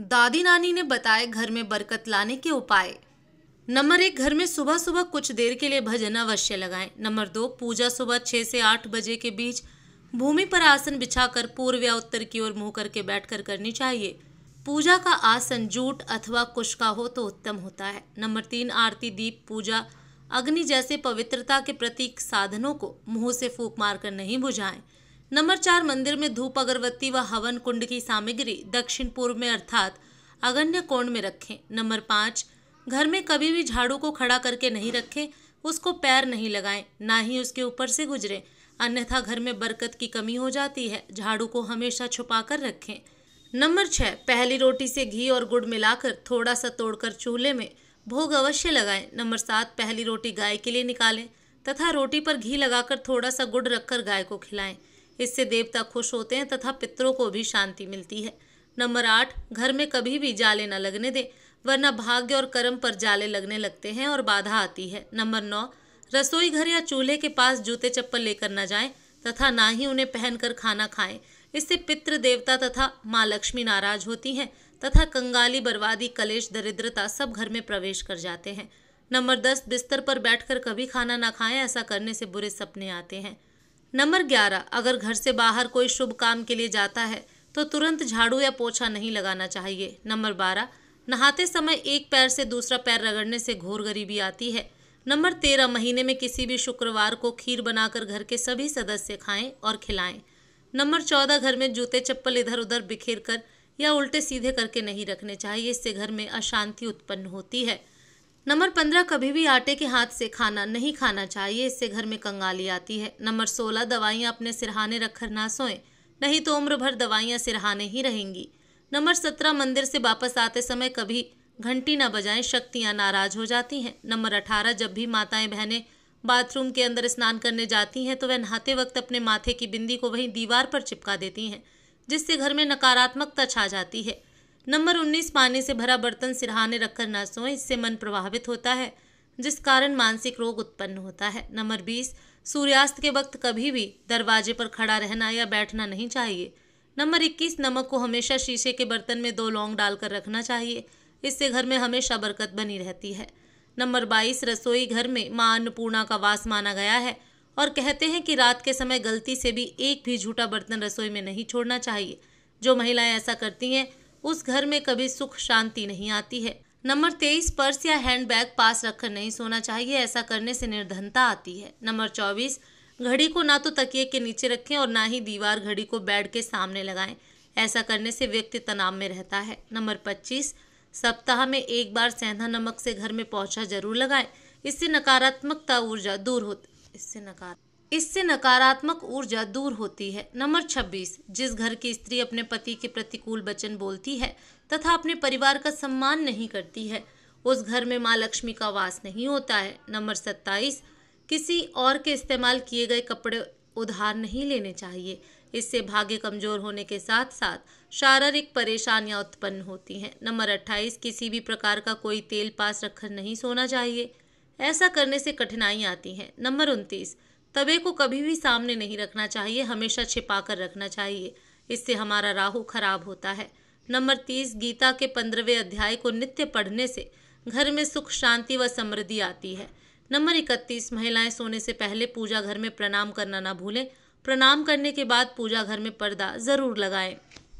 दादी नानी ने बताए घर में बरकत लाने के उपाय नंबर एक घर में सुबह सुबह कुछ देर के लिए भजन अवश्य लगाएं नंबर दो पूजा सुबह छः से आठ बजे के बीच भूमि पर आसन बिछाकर पूर्व या उत्तर की ओर मुंह करके बैठकर करनी चाहिए पूजा का आसन जूट अथवा कुश का हो तो उत्तम होता है नंबर तीन आरती दीप पूजा अग्नि जैसे पवित्रता के प्रतीक साधनों को मुंह से फूक मारकर नहीं बुझाएं नंबर चार मंदिर में धूप अगरबत्ती व हवन कुंड की सामग्री दक्षिण पूर्व में अर्थात अगण्य कोण में रखें नंबर पाँच घर में कभी भी झाड़ू को खड़ा करके नहीं रखें उसको पैर नहीं लगाएं ना ही उसके ऊपर से गुजरें अन्यथा घर में बरकत की कमी हो जाती है झाड़ू को हमेशा छुपा कर रखें नंबर छः पहली रोटी से घी और गुड़ मिलाकर थोड़ा सा तोड़कर चूल्हे में भोग अवश्य लगाएं नंबर सात पहली रोटी गाय के लिए निकालें तथा रोटी पर घी लगाकर थोड़ा सा गुड़ रखकर गाय को खिलाएं इससे देवता खुश होते हैं तथा पितरों को भी शांति मिलती है नंबर आठ घर में कभी भी जाले न लगने दें वरना भाग्य और कर्म पर जाले लगने लगते हैं और बाधा आती है नंबर नौ रसोई घर या चूल्हे के पास जूते चप्पल लेकर न जाएं तथा ना ही उन्हें पहनकर खाना खाएं इससे पितृ देवता तथा माँ लक्ष्मी नाराज होती हैं तथा कंगाली बर्बादी कलेश दरिद्रता सब घर में प्रवेश कर जाते हैं नंबर दस बिस्तर पर बैठकर कभी खाना ना खाएं ऐसा करने से बुरे सपने आते हैं नंबर ग्यारह अगर घर से बाहर कोई शुभ काम के लिए जाता है तो तुरंत झाड़ू या पोछा नहीं लगाना चाहिए नंबर बारह नहाते समय एक पैर से दूसरा पैर रगड़ने से घोर गरीबी आती है नंबर तेरह महीने में किसी भी शुक्रवार को खीर बनाकर घर के सभी सदस्य खाएं और खिलाएं नंबर चौदह घर में जूते चप्पल इधर उधर बिखेर कर या उल्टे सीधे करके नहीं रखने चाहिए इससे घर में अशांति उत्पन्न होती है नंबर पंद्रह कभी भी आटे के हाथ से खाना नहीं खाना चाहिए इससे घर में कंगाली आती है नंबर सोलह दवाइयाँ अपने सिरहाने रखकर ना सोएं नहीं तो उम्र भर दवाइयाँ सिरहाने ही रहेंगी नंबर सत्रह मंदिर से वापस आते समय कभी घंटी ना बजाएं शक्तियाँ नाराज हो जाती हैं नंबर अठारह जब भी माताएं बहनें बाथरूम के अंदर स्नान करने जाती हैं तो वह नहाते वक्त अपने माथे की बिंदी को वहीं दीवार पर चिपका देती हैं जिससे घर में नकारात्मकता छा जाती है नंबर उन्नीस पानी से भरा बर्तन सिरहाने रखकर न सोए इससे मन प्रभावित होता है जिस कारण मानसिक रोग उत्पन्न होता है नंबर बीस सूर्यास्त के वक्त कभी भी दरवाजे पर खड़ा रहना या बैठना नहीं चाहिए नंबर इक्कीस नमक को हमेशा शीशे के बर्तन में दो लौंग डालकर रखना चाहिए इससे घर में हमेशा बरकत बनी रहती है नंबर बाईस रसोई घर में माँ अन्नपूर्णा का वास माना गया है और कहते हैं कि रात के समय गलती से भी एक भी झूठा बर्तन रसोई में नहीं छोड़ना चाहिए जो महिलाएं ऐसा करती हैं उस घर में कभी सुख शांति नहीं आती है नंबर तेईस पर्स या हैंडबैग पास रखकर नहीं सोना चाहिए ऐसा करने से निर्धनता आती है नंबर चौबीस घड़ी को ना तो तकिए के नीचे रखें और ना ही दीवार घड़ी को बेड के सामने लगाएं ऐसा करने से व्यक्ति तनाव में रहता है नंबर पच्चीस सप्ताह में एक बार सेंधा नमक से घर में पहुंचा जरूर लगाएं इससे नकारात्मकता ऊर्जा दूर होती इससे नकारात्मक इससे नकारात्मक ऊर्जा दूर होती है नंबर 26 जिस घर की स्त्री अपने पति के प्रतिकूल वचन बोलती है तथा अपने परिवार का सम्मान नहीं करती है उस घर में माँ लक्ष्मी का वास नहीं होता है नंबर 27 किसी और के इस्तेमाल किए गए कपड़े उधार नहीं लेने चाहिए इससे भाग्य कमजोर होने के साथ साथ शारीरिक परेशानियां उत्पन्न होती हैं नंबर अट्ठाईस किसी भी प्रकार का कोई तेल पास रखकर नहीं सोना चाहिए ऐसा करने से कठिनाई आती हैं नंबर उनतीस तबे को कभी भी सामने नहीं रखना चाहिए हमेशा छिपा कर रखना चाहिए इससे हमारा राहु खराब होता है नंबर तीस गीता के पंद्रहवें अध्याय को नित्य पढ़ने से घर में सुख शांति व समृद्धि आती है नंबर इकतीस महिलाएं सोने से पहले पूजा घर में प्रणाम करना ना भूलें प्रणाम करने के बाद पूजा घर में पर्दा जरूर लगाएं